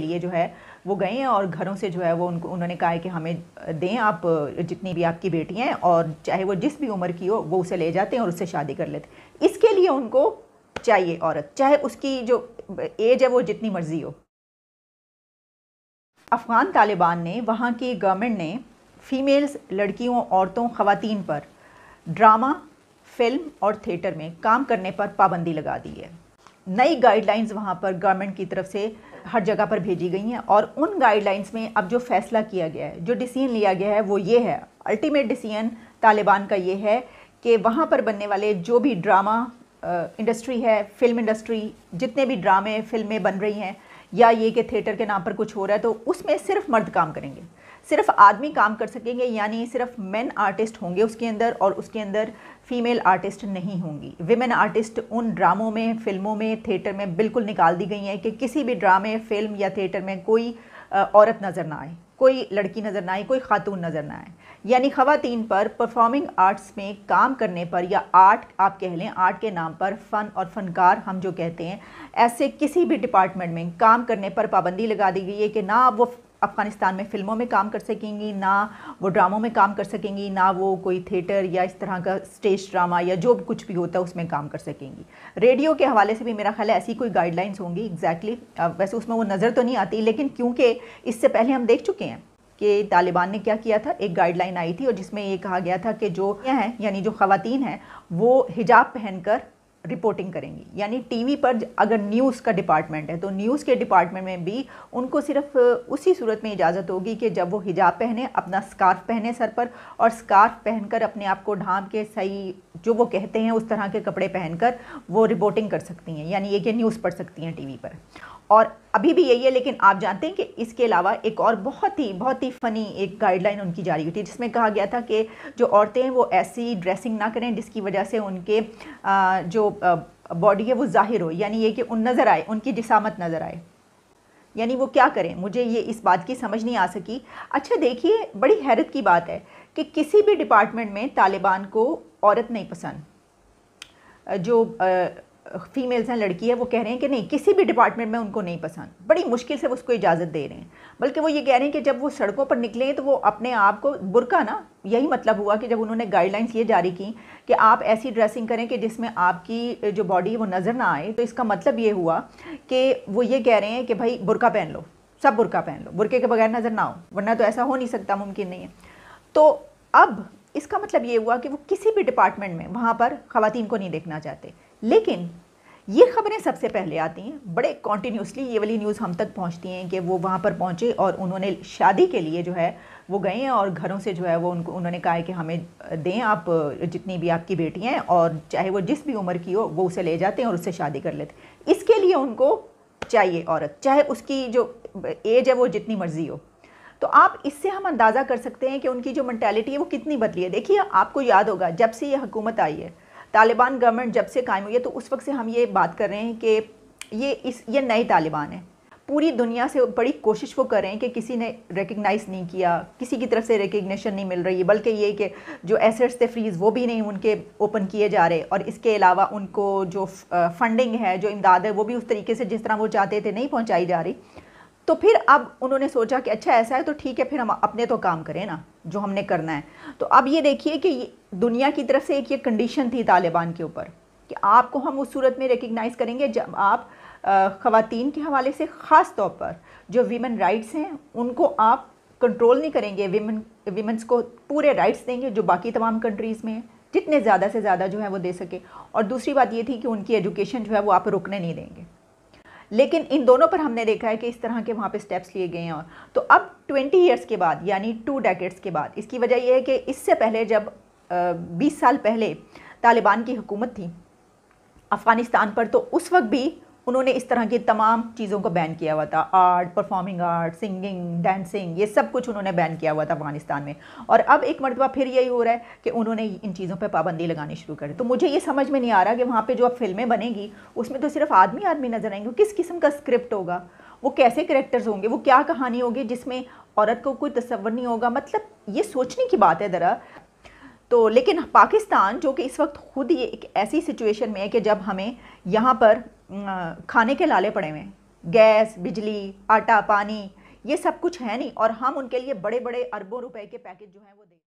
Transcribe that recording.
लिए जो है वो गए हैं और घरों से जो है वो उनको उन्होंने कहा है कि हमें दें आप जितनी भी आपकी बेटी हैं और चाहे वो जिस भी उम्र की हो वो उसे ले जाते हैं और उससे शादी कर लेते इसके लिए उनको चाहिए औरत चाहे उसकी जो एज है वो जितनी मर्जी हो अफ़गान तालिबान ने वहाँ की गवर्नमेंट ने फ़ीमेल्स लड़कियों औरतों खुतिन पर ड्रामा फिल्म और थिएटर में काम करने पर पाबंदी लगा दी है नई गाइडलाइंस वहाँ पर गवर्नमेंट की तरफ से हर जगह पर भेजी गई हैं और उन गाइडलाइंस में अब जो फैसला किया गया है जो डिसीजन लिया गया है वो ये है अल्टीमेट डिसीजन तालिबान का ये है कि वहाँ पर बनने वाले जो भी ड्रामा इंडस्ट्री है फिल्म इंडस्ट्री जितने भी ड्रामे फिल्में बन रही हैं या ये कि थिएटर के नाम पर कुछ हो रहा है तो उसमें सिर्फ मर्द काम करेंगे सिर्फ आदमी काम कर सकेंगे यानी सिर्फ मेन आर्टिस्ट होंगे उसके अंदर और उसके अंदर फीमेल आर्टिस्ट नहीं होंगी विमेन आर्टिस्ट उन ड्रामों में फिल्मों में थिएटर में बिल्कुल निकाल दी गई हैं कि किसी भी ड्रामे फिल्म या थिएटर में कोई औरत नज़र ना आए कोई लड़की नज़र ना आए कोई खातून नज़र ना आए यानी खातन पर परफॉर्मिंग आर्ट्स में काम करने पर या आर्ट आप कह लें आर्ट के नाम पर फ़न और फ़नकार हम जो कहते हैं ऐसे किसी भी डिपार्टमेंट में काम करने पर पाबंदी लगा दी गई है कि ना वो अफ़गानिस्तान में फ़िल्मों में काम कर सकेंगी ना वो ड्रामों में काम कर सकेंगी ना वो कोई थिएटर या इस तरह का स्टेज ड्रामा या जो कुछ भी होता है उसमें काम कर सकेंगी रेडियो के हवाले से भी मेरा ख्याल है ऐसी कोई गाइडलाइंस होंगी एग्जैक्टली exactly, वैसे उसमें वो नज़र तो नहीं आती लेकिन क्योंकि इससे पहले हम देख चुके हैं कि तालिबान ने क्या किया था एक गाइडलाइन आई थी और जिसमें ये कहा गया था कि जो हैं यानी जो ख़वान हैं वो हिजाब पहनकर रिपोर्टिंग करेंगी यानी टीवी पर अगर न्यूज़ का डिपार्टमेंट है तो न्यूज़ के डिपार्टमेंट में भी उनको सिर्फ उसी सूरत में इजाज़त होगी कि जब वो हिजाब पहने अपना स्कार्फ पहने सर पर और स्कार्फ पहनकर अपने आप को ढांप के सही जो वो कहते हैं उस तरह के कपड़े पहनकर वो रिपोर्टिंग कर सकती हैं यानी ये कि न्यूज़ पढ़ सकती हैं टी पर और अभी भी यही है लेकिन आप जानते हैं कि इसके अलावा एक और बहुत ही बहुत ही फ़नी एक गाइडलाइन उनकी जारी हुई थी जिसमें कहा गया था कि जो औरतें हैं वो ऐसी ड्रेसिंग ना करें जिसकी वजह से उनके जो बॉडी है वो ज़ाहिर हो यानी ये कि उन नज़र आए उनकी जिसामत नज़र आए यानी वो क्या करें मुझे ये इस बात की समझ नहीं आ सकी अच्छा देखिए बड़ी हैरत की बात है कि किसी भी डिपार्टमेंट में तालिबान को औरत नहीं पसंद जो फीमेल्स हैं लड़की है वो कह रहे हैं कि नहीं किसी भी डिपार्टमेंट में उनको नहीं पसंद बड़ी मुश्किल से वो उसको इजाज़त दे रहे हैं बल्कि वो ये कह रहे हैं कि जब वो सड़कों पर निकले तो वो अपने आप को बुरका ना यही मतलब हुआ कि जब उन्होंने गाइडलाइंस ये जारी की कि आप ऐसी ड्रेसिंग करें कि जिसमें आपकी जो बॉडी है वो नज़र ना आए तो इसका मतलब ये हुआ कि वो ये कह रहे हैं कि भाई बुरका पहन लो सब बुरका पहन लो बुरके के बगैर नज़र ना हो वरना तो ऐसा हो नहीं सकता मुमकिन नहीं है तो अब इसका मतलब ये हुआ कि वो किसी भी डिपार्टमेंट में वहाँ पर ख़वान को नहीं देखना चाहते लेकिन ये खबरें सबसे पहले आती हैं बड़े कॉन्टीन्यूसली ये वाली न्यूज़ हम तक पहुंचती हैं कि वो वहाँ पर पहुँचे और उन्होंने शादी के लिए जो है वो गए हैं और घरों से जो है वो उनको उन्होंने कहा है कि हमें दें आप जितनी भी आपकी बेटियाँ हैं और चाहे वो जिस भी उम्र की हो वो उसे ले जाते हैं और उससे शादी कर लेते इसके लिए उनको चाहिए औरत चाहे उसकी जो एज है वो जितनी मर्जी हो तो आप इससे हम अंदाज़ा कर सकते हैं कि उनकी जो मैंटेलिटी है वो कितनी बदली है देखिए आपको याद होगा जब से ये हुकूमत आई है तालिबान गवर्नमेंट जब से कायम हुई है तो उस वक्त से हम ये बात कर रहे हैं कि ये इस ये नए तालिबान हैं पूरी दुनिया से बड़ी कोशिश वो कर रहे हैं कि किसी ने रिकगनाइज़ नहीं किया किसी की तरफ से रिकगनीशन नहीं मिल रही है बल्कि ये कि जो एसेट्स थे फ्रीज़ वो भी नहीं उनके ओपन किए जा रहे और इसके अलावा उनको जो फंडिंग है जो इमदाद है वो भी उस तरीके से जिस तरह वो चाहते थे नहीं पहुँचाई जा रही तो फिर अब उन्होंने सोचा कि अच्छा ऐसा है तो ठीक है फिर हम अपने तो काम करें ना जो हमने करना है तो अब ये देखिए कि दुनिया की तरफ से एक ये कंडीशन थी तालिबान के ऊपर कि आपको हम उस सूरत में रिकगनाइज़ करेंगे जब आप ख़वान के हवाले से ख़ास तौर पर जो वीमन राइट्स हैं उनको आप कंट्रोल नहीं करेंगे वीमन वीमेंस को पूरे राइट्स देंगे जो बाकी तमाम कंट्रीज़ में जितने ज़्यादा से ज़्यादा जो है वो दे सके और दूसरी बात ये थी कि उनकी एजुकेशन जो है वो आप रुकने नहीं देंगे लेकिन इन दोनों पर हमने देखा है कि इस तरह के वहाँ पे स्टेप्स लिए गए हैं तो अब 20 इयर्स के बाद यानी टू डेकेट्स के बाद इसकी वजह यह है कि इससे पहले जब बीस साल पहले तालिबान की हुकूमत थी अफ़गानिस्तान पर तो उस वक्त भी उन्होंने इस तरह की तमाम चीज़ों को बैन किया हुआ था art performing art singing dancing ये सब कुछ उन्होंने बैन किया हुआ था अफगानिस्तान में और अब एक मरतबा फिर यही हो रहा है कि उन्होंने इन चीज़ों पर पाबंदी लगानी शुरू करी तो मुझे ये समझ में नहीं आ रहा कि वहाँ पर जो अब फिल्में बनेंगी उसमें तो सिर्फ आदमी आदमी नज़र आएंगे किस किस्म का स्क्रिप्ट होगा वो कैसे करेक्टर्स होंगे वो क्या कहानी होगी जिसमें औरत को कोई तस्वर नहीं होगा मतलब ये सोचने की बात है ज़रा तो लेकिन पाकिस्तान जो कि इस वक्त खुद ये एक ऐसी सिचुएशन में है कि जब हमें यहाँ पर खाने के लाले पड़े हुए हैं गैस बिजली आटा पानी ये सब कुछ है नहीं और हम उनके लिए बड़े बड़े अरबों रुपए के पैकेज जो हैं वो दे